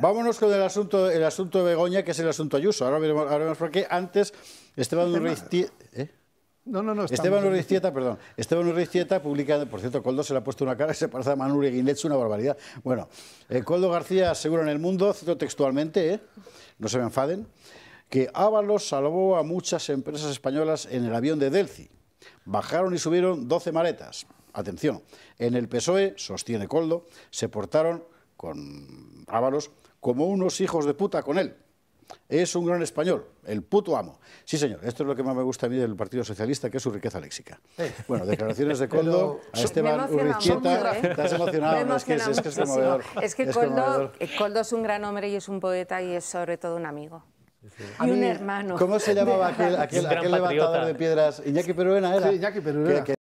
Vámonos con el asunto, asunto de Begoña, que es el asunto Ayuso. Ahora veremos, por qué. Antes, Esteban Urriz... ¿eh? No, no, no. Esteban Tieta, perdón. Esteban Tieta publica, por cierto, Coldo se le ha puesto una cara, se parece a Manu Es una barbaridad. Bueno, eh, Coldo García asegura en El Mundo, cito textualmente, ¿eh? no se me enfaden, que Ábalos salvó a muchas empresas españolas en el avión de Delci. Bajaron y subieron 12 maletas. Atención, en el PSOE, sostiene Coldo, se portaron con Ábalos como unos hijos de puta con él. Es un gran español, el puto amo. Sí, señor, esto es lo que más me gusta a mí del Partido Socialista, que es su riqueza léxica. Bueno, declaraciones de Coldo a Esteban Urricheta. Estás ¿eh? emocionado, es que es, que es Es que Coldo, eh, Coldo es un gran hombre y es un poeta y es sobre todo un amigo. Y un hermano. ¿Cómo se llamaba aquel, levantador de piedras? Iñaki Peruena era. Iñaki Peruena.